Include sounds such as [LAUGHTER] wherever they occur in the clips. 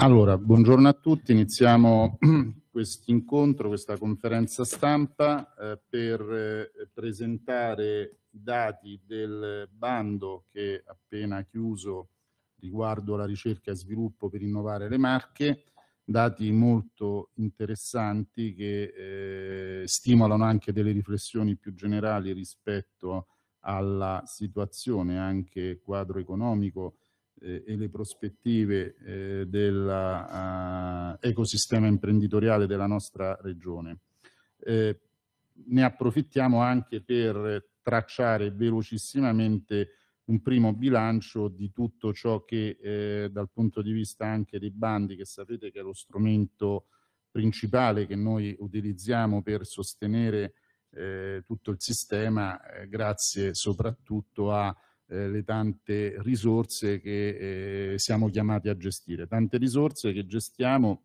Allora, buongiorno a tutti, iniziamo [CLEARS THROAT] questo incontro, questa conferenza stampa eh, per eh, presentare i dati del bando che è appena chiuso riguardo alla ricerca e sviluppo per innovare le marche, dati molto interessanti che eh, stimolano anche delle riflessioni più generali rispetto alla situazione, anche quadro economico, eh, e le prospettive eh, dell'ecosistema eh, uh, imprenditoriale della nostra regione. Eh, ne approfittiamo anche per tracciare velocissimamente un primo bilancio di tutto ciò che eh, dal punto di vista anche dei bandi, che sapete che è lo strumento principale che noi utilizziamo per sostenere tutto il sistema, grazie soprattutto a eh, le tante risorse che eh, siamo chiamati a gestire, tante risorse che gestiamo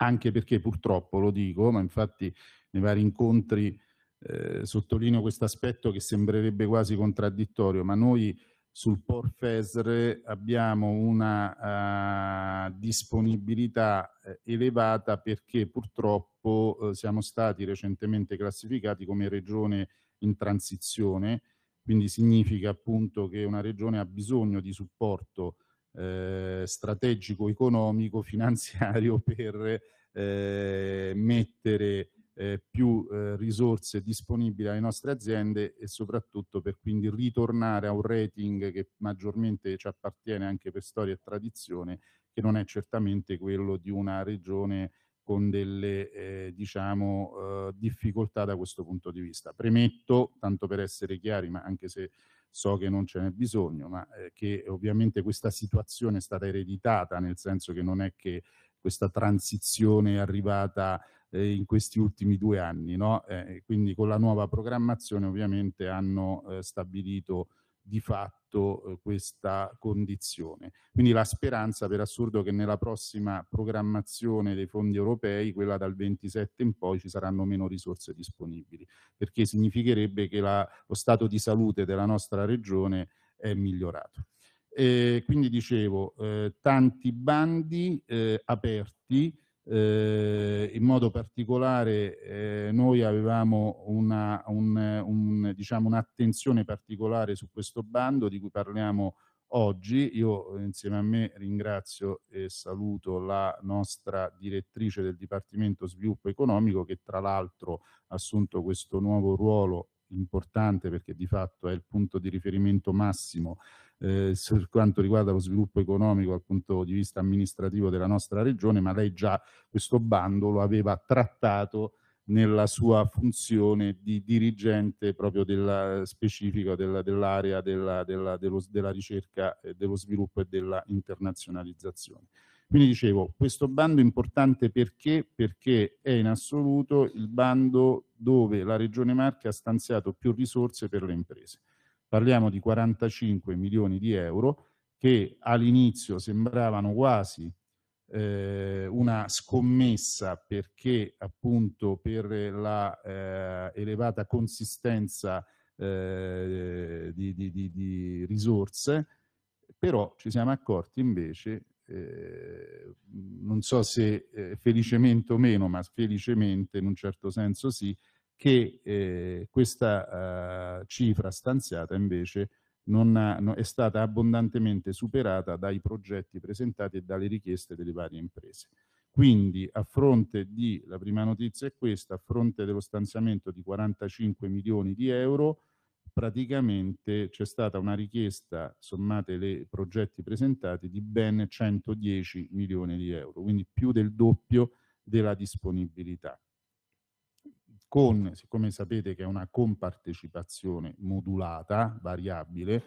anche perché purtroppo, lo dico, ma infatti nei vari incontri eh, sottolineo questo aspetto che sembrerebbe quasi contraddittorio, ma noi sul Porfesre abbiamo una uh, disponibilità eh, elevata perché purtroppo uh, siamo stati recentemente classificati come regione in transizione quindi significa appunto che una regione ha bisogno di supporto eh, strategico, economico, [LAUGHS] finanziario per eh, mettere eh, più eh, risorse disponibili alle nostre aziende e soprattutto per quindi ritornare a un rating che maggiormente ci appartiene anche per storia e tradizione, che non è certamente quello di una regione con delle eh, diciamo, eh, difficoltà da questo punto di vista. Premetto, tanto per essere chiari, ma anche se so che non ce n'è bisogno, ma eh, che ovviamente questa situazione è stata ereditata, nel senso che non è che questa transizione è arrivata eh, in questi ultimi due anni, no? Eh, quindi con la nuova programmazione ovviamente hanno eh, stabilito di fatto eh, questa condizione. Quindi la speranza per assurdo che nella prossima programmazione dei fondi europei, quella dal 27 in poi, ci saranno meno risorse disponibili, perché significherebbe che la, lo stato di salute della nostra regione è migliorato. E quindi dicevo, eh, tanti bandi eh, aperti, eh, in modo particolare eh, noi avevamo una, un, un, diciamo, un'attenzione particolare su questo bando di cui parliamo oggi. Io insieme a me ringrazio e saluto la nostra direttrice del Dipartimento Sviluppo Economico che tra l'altro ha assunto questo nuovo ruolo importante perché di fatto è il punto di riferimento massimo eh, per quanto riguarda lo sviluppo economico dal punto di vista amministrativo della nostra regione, ma lei già questo bando lo aveva trattato nella sua funzione di dirigente proprio della, specifica della, dell'area della, della, dello, della ricerca, dello sviluppo e della internazionalizzazione. Quindi dicevo, questo bando è importante perché? Perché è in assoluto il bando dove la Regione Marche ha stanziato più risorse per le imprese. Parliamo di 45 milioni di euro che all'inizio sembravano quasi eh, una scommessa perché appunto per la eh, elevata consistenza eh, di, di, di, di risorse, però ci siamo accorti invece eh, non so se eh, felicemente o meno, ma felicemente in un certo senso sì, che eh, questa eh, cifra stanziata invece non ha, no, è stata abbondantemente superata dai progetti presentati e dalle richieste delle varie imprese. Quindi a fronte di, la prima notizia è questa, a fronte dello stanziamento di 45 milioni di euro, praticamente c'è stata una richiesta, sommate le progetti presentati, di ben 110 milioni di euro, quindi più del doppio della disponibilità. Con, siccome sapete che è una compartecipazione modulata, variabile,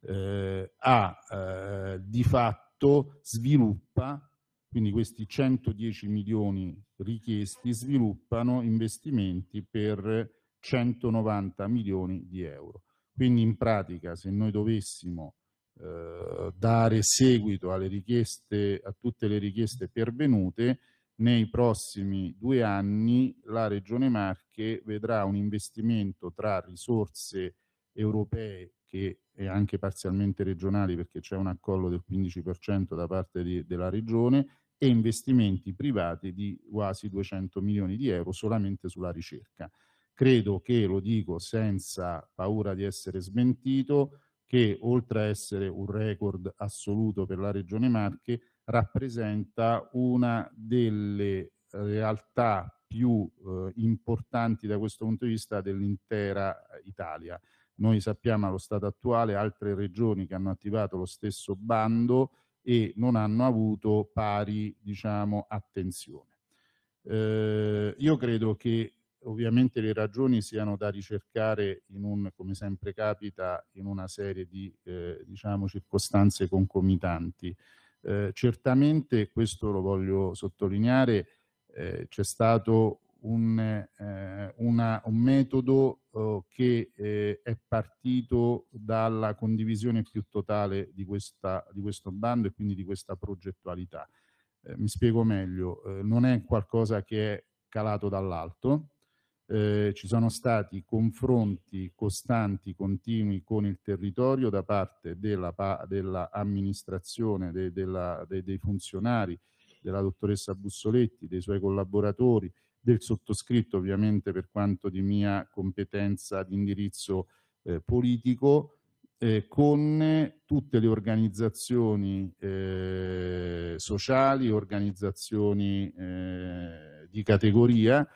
eh, ha eh, di fatto sviluppa, quindi questi 110 milioni richiesti sviluppano investimenti per 190 milioni di euro. Quindi in pratica se noi dovessimo eh, dare seguito alle richieste, a tutte le richieste pervenute, nei prossimi due anni la Regione Marche vedrà un investimento tra risorse europee che è anche parzialmente regionali perché c'è un accollo del 15% da parte di, della Regione e investimenti privati di quasi 200 milioni di euro solamente sulla ricerca credo che, lo dico senza paura di essere smentito, che oltre a essere un record assoluto per la Regione Marche, rappresenta una delle eh, realtà più eh, importanti da questo punto di vista dell'intera Italia. Noi sappiamo allo stato attuale altre regioni che hanno attivato lo stesso bando e non hanno avuto pari diciamo, attenzione. Eh, io credo che ovviamente le ragioni siano da ricercare in un, come sempre capita, in una serie di eh, diciamo, circostanze concomitanti. Eh, certamente, questo lo voglio sottolineare, eh, c'è stato un, eh, una, un metodo oh, che eh, è partito dalla condivisione più totale di, questa, di questo bando e quindi di questa progettualità. Eh, mi spiego meglio, non è qualcosa che è calato dall'alto, eh, ci sono stati confronti costanti, continui con il territorio da parte dell'amministrazione, della de, della, de, dei funzionari, della dottoressa Bussoletti, dei suoi collaboratori, del sottoscritto ovviamente per quanto di mia competenza di indirizzo eh, politico, eh, con tutte le organizzazioni eh, sociali, organizzazioni eh, di categoria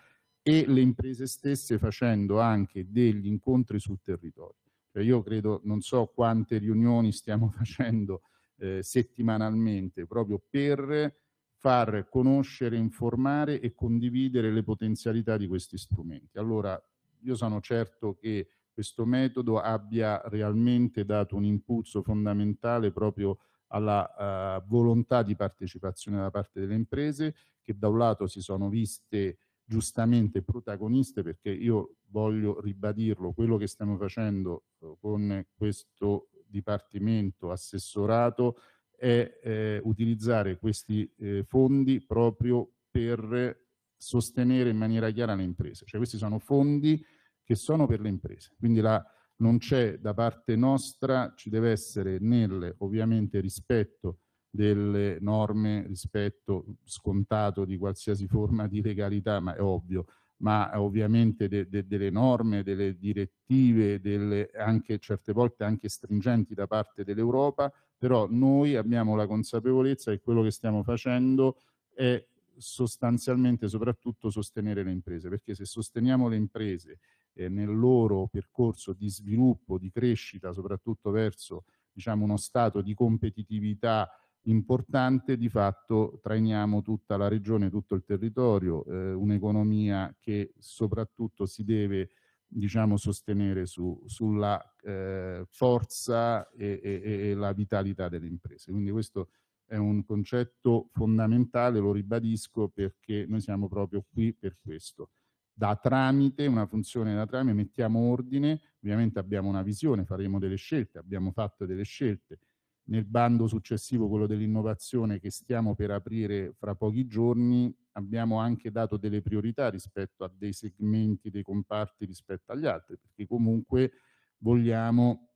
e le imprese stesse facendo anche degli incontri sul territorio. Cioè io credo, non so quante riunioni stiamo [LAUGHS] facendo eh, settimanalmente proprio per far conoscere, informare e condividere le potenzialità di questi strumenti. Allora, io sono certo che questo metodo abbia realmente dato un impulso fondamentale proprio alla eh, volontà di partecipazione da parte delle imprese che da un lato si sono viste giustamente protagoniste perché io voglio ribadirlo, quello che stiamo facendo eh, con questo Dipartimento assessorato è eh, utilizzare questi eh, fondi proprio per sostenere in maniera chiara le imprese, cioè questi sono fondi che sono per le imprese, quindi la, non c'è da parte nostra, ci deve essere nel ovviamente rispetto delle norme rispetto scontato di qualsiasi [LAUGHS] forma di legalità, ma è ovvio, ma ovviamente de, de, delle norme, delle direttive, delle anche certe volte anche stringenti da parte dell'Europa, però noi abbiamo la consapevolezza che quello che stiamo facendo è sostanzialmente soprattutto sostenere le imprese, perché se sosteniamo le imprese eh, nel loro percorso di sviluppo, di crescita, soprattutto verso diciamo, uno stato di competitività importante, di fatto trainiamo tutta la regione, tutto il territorio, eh, un'economia che soprattutto si deve diciamo, sostenere su, sulla eh, forza e, e, e, la vitalità delle imprese. Quindi questo è un concetto fondamentale, lo ribadisco, perché noi siamo proprio qui per questo. Da tramite, una funzione da tramite, mettiamo ordine, ovviamente abbiamo una visione, faremo delle scelte, abbiamo fatto delle scelte, nel bando successivo, quello dell'innovazione che stiamo per aprire fra pochi giorni, abbiamo anche dato delle priorità rispetto a dei segmenti, dei comparti rispetto agli altri, perché comunque vogliamo,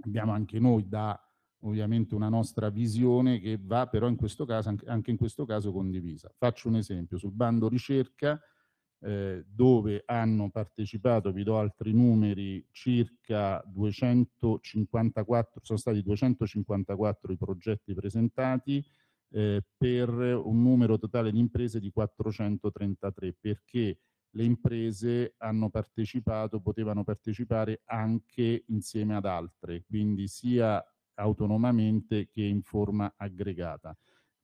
abbiamo anche noi da ovviamente una nostra visione che va però in questo caso, anche in questo caso condivisa. Faccio un esempio, sul bando ricerca eh, dove hanno partecipato, vi do altri numeri, circa 254, sono stati 254 i progetti presentati eh, per un numero totale di imprese di 433, perché le imprese hanno partecipato, potevano partecipare anche insieme ad altre, quindi sia autonomamente che in forma aggregata.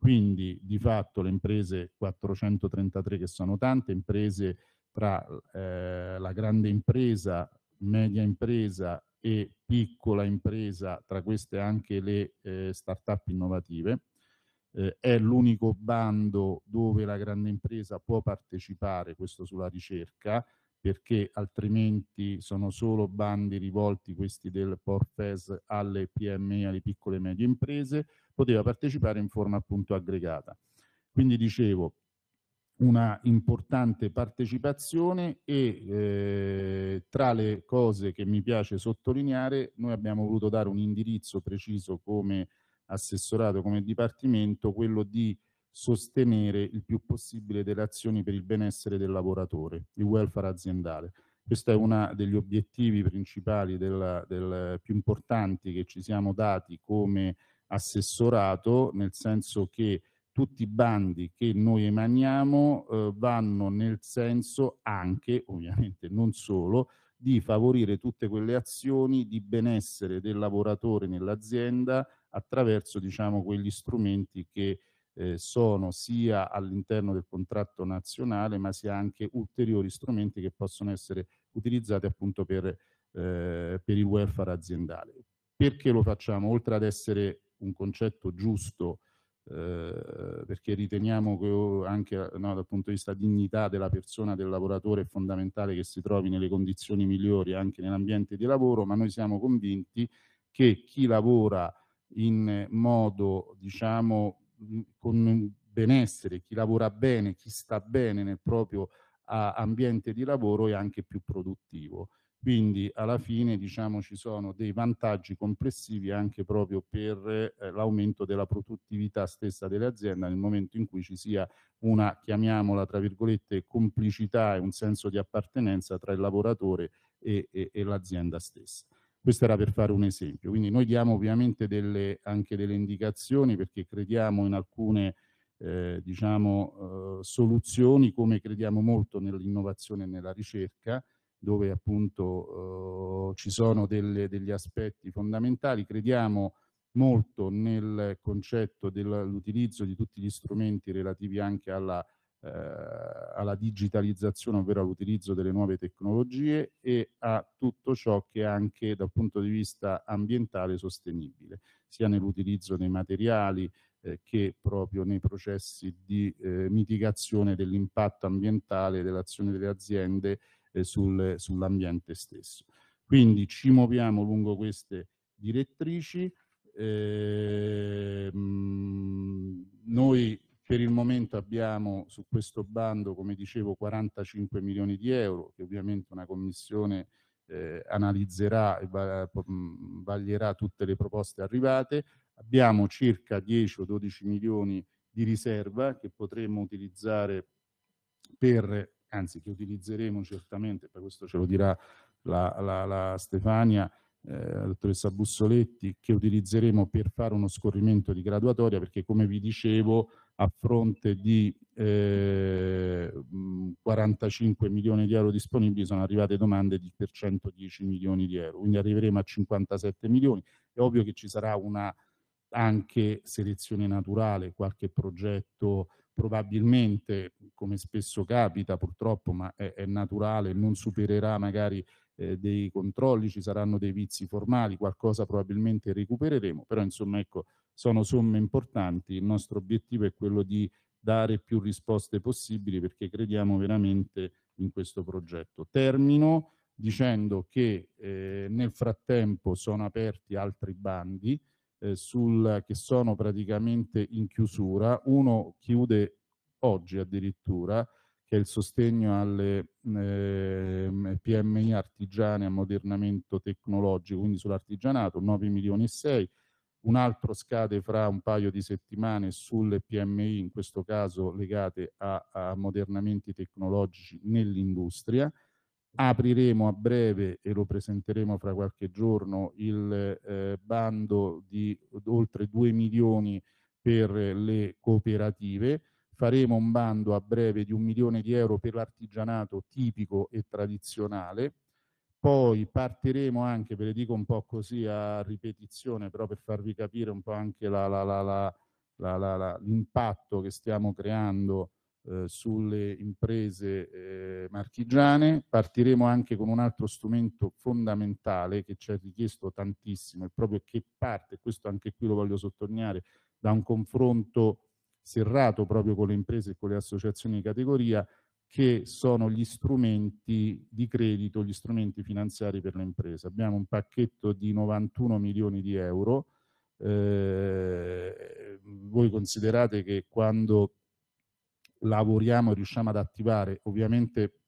Quindi di fatto le imprese 433 che sono tante, imprese tra eh, la grande impresa, media impresa e piccola impresa, tra queste anche le eh, start-up innovative, eh, è l'unico bando dove la grande impresa può partecipare, questo sulla ricerca, perché altrimenti sono solo bandi rivolti questi del PORFES alle PMI, alle piccole e medie imprese, poteva partecipare in forma appunto aggregata. Quindi dicevo, una importante partecipazione e eh, tra le cose che mi piace sottolineare, noi abbiamo voluto dare un indirizzo preciso come assessorato, come dipartimento, quello di sostenere il più possibile delle azioni per il benessere del lavoratore, il welfare aziendale. Questo è uno degli obiettivi principali, del, del, più importanti che ci siamo dati come assessorato, nel senso che tutti i bandi che noi emaniamo eh, vanno nel senso anche, ovviamente non solo, di favorire tutte quelle azioni di benessere del lavoratore nell'azienda attraverso diciamo, quegli strumenti che eh, sono sia all'interno del contratto nazionale, ma sia anche ulteriori strumenti che possono essere utilizzati appunto per, eh, per il welfare aziendale. Perché lo facciamo? Oltre ad essere un concetto giusto, eh, perché riteniamo che oh, anche no, dal punto di vista dignità della persona, del lavoratore, è fondamentale che si trovi nelle condizioni migliori anche nell'ambiente di lavoro, ma noi siamo convinti che chi lavora in modo, diciamo, con benessere, chi lavora bene, chi sta bene nel proprio ambiente di lavoro è anche più produttivo. Quindi alla fine diciamo, ci sono dei vantaggi complessivi anche proprio per eh, l'aumento della produttività stessa dell'azienda nel momento in cui ci sia una, chiamiamola tra virgolette, complicità e un senso di appartenenza tra il lavoratore e, e, e l'azienda stessa. Questo era per fare un esempio. Quindi noi diamo ovviamente delle, anche delle indicazioni perché crediamo in alcune eh, diciamo, eh, soluzioni, come crediamo molto nell'innovazione e nella ricerca, dove appunto eh, ci sono delle, degli aspetti fondamentali. Crediamo molto nel concetto dell'utilizzo di tutti gli strumenti relativi anche alla eh, alla digitalizzazione, ovvero all'utilizzo delle nuove tecnologie e a tutto ciò che è anche dal punto di vista ambientale sostenibile, sia nell'utilizzo dei materiali eh, che proprio nei processi di eh, mitigazione dell'impatto ambientale dell'azione delle aziende eh, sul, sull'ambiente stesso. Quindi ci muoviamo lungo queste direttrici. Eh, mh, noi per il momento abbiamo su questo bando, come dicevo, 45 milioni di euro, che ovviamente una commissione eh, analizzerà e mm, vaglierà tutte le proposte arrivate. Abbiamo circa 10 o 12 milioni di riserva che potremmo utilizzare per, anzi che utilizzeremo certamente, per questo ce lo dirà la, la, la Stefania, eh, la dottoressa Bussoletti, che utilizzeremo per fare uno scorrimento di graduatoria, perché come vi dicevo a fronte di eh, 45 mm, milioni di euro disponibili sono arrivate domande di, per 110 milioni di euro, quindi arriveremo a 57 milioni. È ovvio che ci sarà una anche selezione naturale, qualche progetto probabilmente, come spesso capita purtroppo, ma è, è naturale, non supererà magari eh, dei controlli, ci saranno dei vizi formali, qualcosa probabilmente recupereremo, però insomma ecco sono somme importanti. Il nostro obiettivo è quello di dare più risposte possibili perché crediamo veramente in questo progetto. Termino dicendo che eh, nel frattempo sono aperti altri bandi eh, sul, che sono praticamente in chiusura. Uno chiude oggi addirittura, che è il sostegno alle eh, PMI artigiane a modernamento tecnologico, quindi sull'artigianato, 9 milioni e 6 milioni un altro scade fra un paio di settimane sulle PMI, in questo caso legate a, a ammodernamenti tecnologici nell'industria. Apriremo a breve e lo presenteremo fra qualche giorno il eh, bando di oltre 2 milioni per le cooperative. Faremo un bando a breve di un milione di euro per l'artigianato tipico e tradizionale poi partiremo anche, ve le dico un po' così a ripetizione, però per farvi capire un po' anche l'impatto che stiamo creando eh, sulle imprese eh, marchigiane. Partiremo anche con un altro strumento fondamentale che ci è richiesto tantissimo, e proprio che parte, questo anche qui lo voglio sottolineare, da un confronto serrato proprio con le imprese e con le associazioni di categoria, che sono gli strumenti di credito, gli strumenti finanziari per le imprese. Abbiamo un pacchetto di 91 milioni di euro. Eh, voi considerate che quando lavoriamo riusciamo ad attivare, ovviamente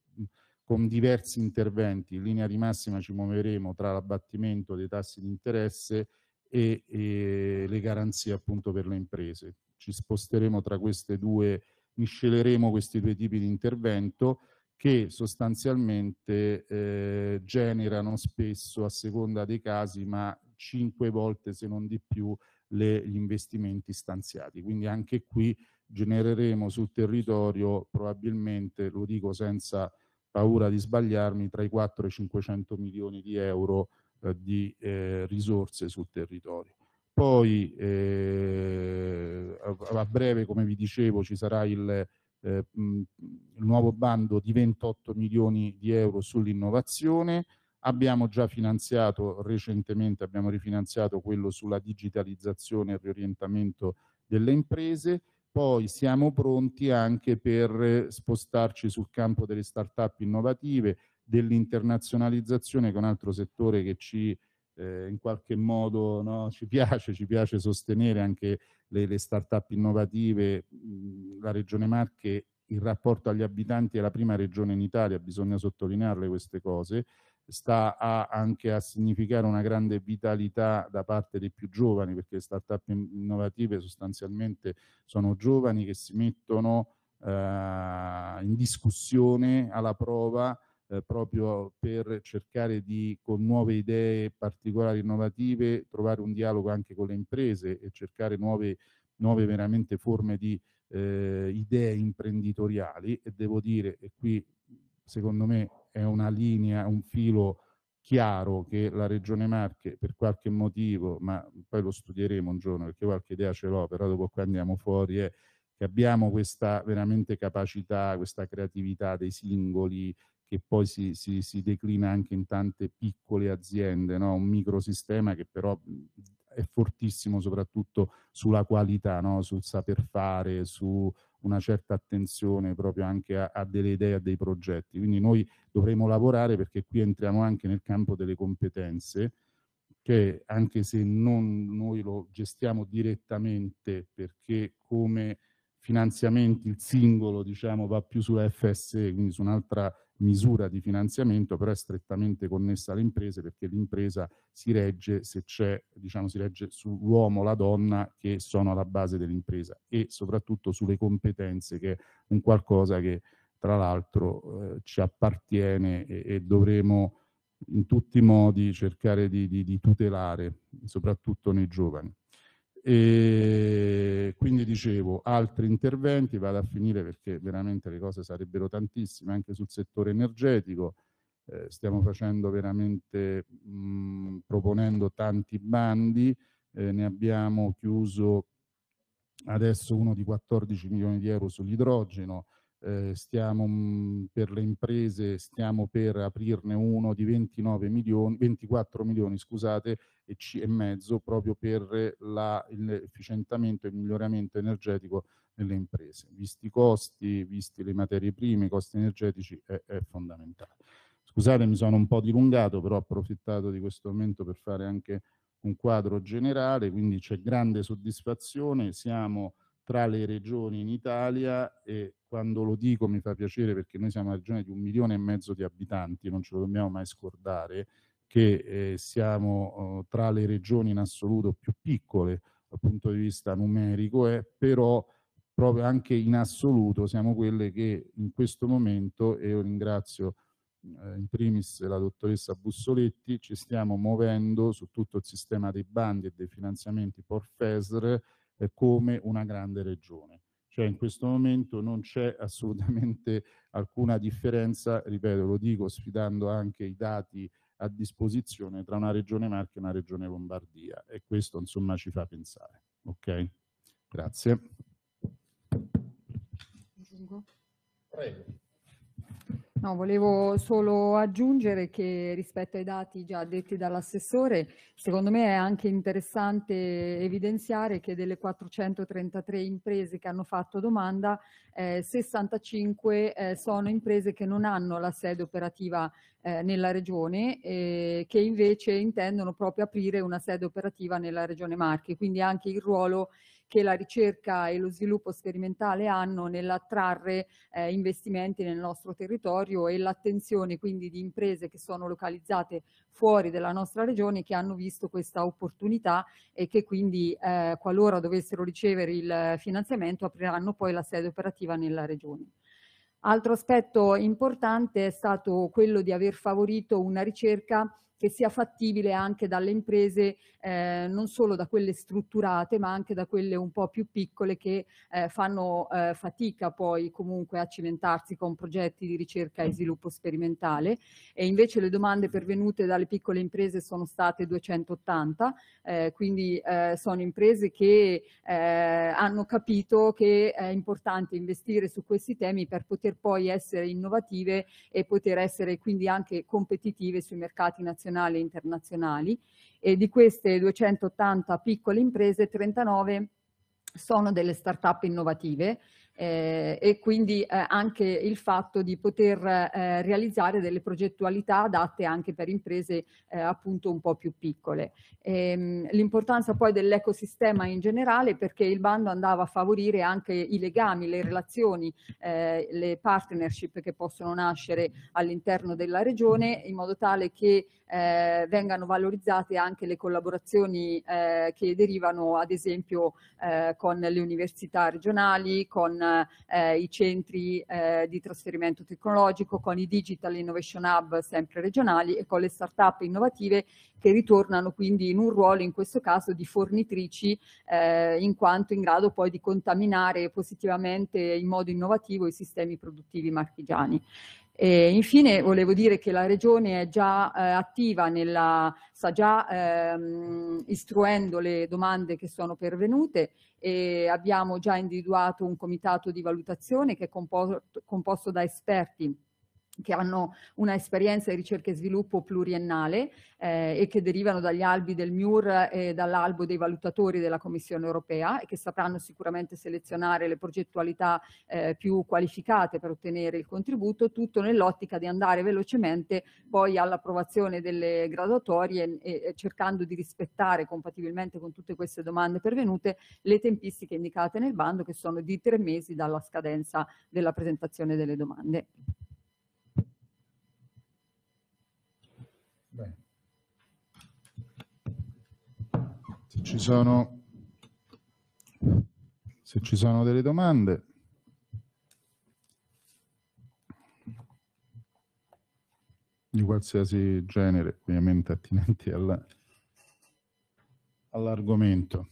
con diversi interventi, in linea di massima ci muoveremo tra l'abbattimento dei tassi di interesse e, e le garanzie appunto per le imprese. Ci sposteremo tra queste due misceleremo questi due tipi di intervento che sostanzialmente eh, generano spesso a seconda dei casi, ma cinque volte se non di più le, gli investimenti stanziati. Quindi anche qui genereremo sul territorio probabilmente, lo dico senza paura di sbagliarmi, tra i 4 e i 500 milioni di euro eh, di eh, risorse sul territorio. Poi eh, a, breve, come vi dicevo, ci sarà il, eh, il nuovo bando di 28 milioni di euro sull'innovazione. Abbiamo già finanziato recentemente, abbiamo rifinanziato quello sulla digitalizzazione e riorientamento delle imprese. Poi siamo pronti anche per eh, spostarci sul campo delle start-up innovative, dell'internazionalizzazione, che è un altro settore che ci eh, in qualche modo no, ci piace, ci piace sostenere anche le, le start-up innovative. Mm, la Regione Marche, in rapporto agli abitanti, è la prima regione in Italia, bisogna sottolinearle queste cose, sta a, anche a significare una grande vitalità da parte dei più giovani, perché le start-up innovative sostanzialmente sono giovani che si mettono eh, in discussione alla prova eh, proprio per cercare di, con nuove idee particolari, innovative, trovare un dialogo anche con le imprese e cercare nuove, nuove veramente forme di eh, idee imprenditoriali e devo dire, e qui secondo me è una linea, un filo chiaro che la Regione Marche per qualche motivo, ma poi lo studieremo un giorno perché qualche idea ce l'ho, però dopo qua andiamo fuori, è che abbiamo questa veramente capacità, questa creatività dei singoli che poi si, si, si, declina anche in tante piccole aziende, no? un microsistema che però è fortissimo soprattutto sulla qualità, no? sul saper fare, su una certa attenzione proprio anche a, a, delle idee, a dei progetti. Quindi noi dovremo lavorare perché qui entriamo anche nel campo delle competenze che anche se non noi lo gestiamo direttamente perché come finanziamenti il singolo diciamo va più sulla FSE, quindi su un'altra misura di finanziamento, però è strettamente connessa alle imprese perché l'impresa si regge se c'è, diciamo, si regge sull'uomo, la donna che sono alla base dell'impresa e soprattutto sulle competenze che è un qualcosa che tra l'altro eh, ci appartiene e, e, dovremo in tutti i modi cercare di, di, di tutelare, soprattutto nei giovani. E quindi dicevo, altri interventi, vado a finire perché veramente le cose sarebbero tantissime, anche sul settore energetico, eh, stiamo facendo veramente, mh, mm, proponendo tanti bandi, eh, ne abbiamo chiuso adesso uno di 14 milioni di euro sull'idrogeno, eh, stiamo mm, per le imprese, stiamo per aprirne uno di 29 milioni, 24 milioni scusate, e, c- e mezzo proprio per la, l'efficientamento e il miglioramento energetico nelle imprese. Visti i costi, visti le materie prime, i costi energetici è, è fondamentale. Scusate, mi sono un po' dilungato, però ho approfittato di questo momento per fare anche un quadro generale, quindi c'è grande soddisfazione, siamo tra le regioni in Italia e quando lo dico mi fa piacere perché noi siamo una regione di un milione e mezzo di abitanti, non ce lo dobbiamo mai scordare, che eh, siamo eh, tra le regioni in assoluto più piccole dal punto di vista numerico, eh, però proprio anche in assoluto siamo quelle che in questo momento, e io ringrazio eh, in primis la dottoressa Bussoletti, ci stiamo muovendo su tutto il sistema dei bandi e dei finanziamenti PORFESR eh, come una grande regione. Cioè in questo momento non c'è assolutamente [LAUGHS] alcuna differenza, ripeto, lo dico sfidando anche i dati a disposizione tra una regione Marche e una regione Lombardia e questo insomma ci fa pensare. Ok? Grazie. Prego. No, volevo solo aggiungere che rispetto ai dati già detti dall'assessore, secondo me è anche interessante evidenziare che delle 433 imprese che hanno fatto domanda, eh, 65 eh, sono imprese che non hanno la sede operativa eh, nella regione e che invece intendono proprio aprire una sede operativa nella regione Marche, quindi anche il ruolo che la ricerca e lo sviluppo sperimentale hanno nell'attrarre eh, investimenti nel nostro territorio proprio e l'attenzione quindi di imprese che sono localizzate fuori della nostra regione che hanno visto questa opportunità e che quindi eh, qualora dovessero ricevere il finanziamento apriranno poi la sede operativa nella regione. Altro aspetto importante è stato quello di aver favorito una ricerca che sia fattibile anche dalle imprese, eh, non solo da quelle strutturate, ma anche da quelle un po' più piccole che eh, fanno eh, fatica poi comunque a cimentarsi con progetti di ricerca e sviluppo sperimentale. E invece le domande pervenute dalle piccole imprese sono state 280, eh, quindi eh, sono imprese che eh, hanno capito che è importante investire su questi temi per poter poi essere innovative e poter essere quindi anche competitive sui mercati nazionali nazionali e internazionali e di queste 280 piccole imprese 39 sono delle start-up innovative eh, e quindi eh, anche il fatto di poter eh, realizzare delle progettualità adatte anche per imprese eh, appunto un po' più piccole. Ehm, l'importanza poi dell'ecosistema in generale perché il bando andava a favorire anche i legami, le relazioni, eh, le partnership che possono nascere all'interno della regione in modo tale che eh, vengano valorizzate anche le collaborazioni eh, che derivano ad esempio eh, con le università regionali, con eh, eh, i centri eh, di trasferimento tecnologico, con i Digital Innovation Hub sempre regionali e con le start-up innovative che ritornano quindi in un ruolo in questo caso di fornitrici eh, in quanto in grado poi di contaminare positivamente in modo innovativo i sistemi produttivi marchigiani. E infine volevo dire che la Regione è già eh, attiva nella, sta già ehm, istruendo le domande che sono pervenute e abbiamo già individuato un comitato di valutazione che è composto, composto da esperti che hanno una esperienza di ricerca e sviluppo pluriennale eh, e che derivano dagli albi del MIUR e dall'albo dei valutatori della Commissione europea e che sapranno sicuramente selezionare le progettualità eh, più qualificate per ottenere il contributo, tutto nell'ottica di andare velocemente poi all'approvazione delle graduatorie e, e cercando di rispettare compatibilmente con tutte queste domande pervenute le tempistiche indicate nel bando che sono di tre mesi dalla scadenza della presentazione delle domande. ci sono, se ci sono delle domande. di qualsiasi genere, ovviamente attinenti alla, all'argomento.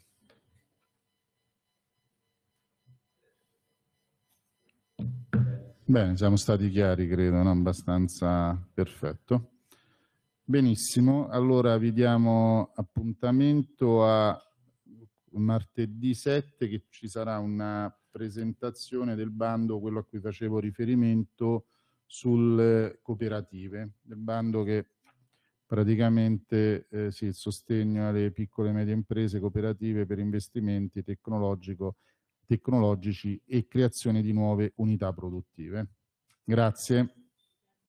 Bene, siamo stati chiari, credo, non abbastanza perfetto. Benissimo, allora vi diamo appuntamento a martedì 7 che ci sarà una presentazione del bando, quello a cui facevo riferimento, sulle eh, cooperative, del bando che praticamente eh, sì, il sostegno alle piccole e medie imprese cooperative per investimenti tecnologici e creazione di nuove unità produttive. Grazie.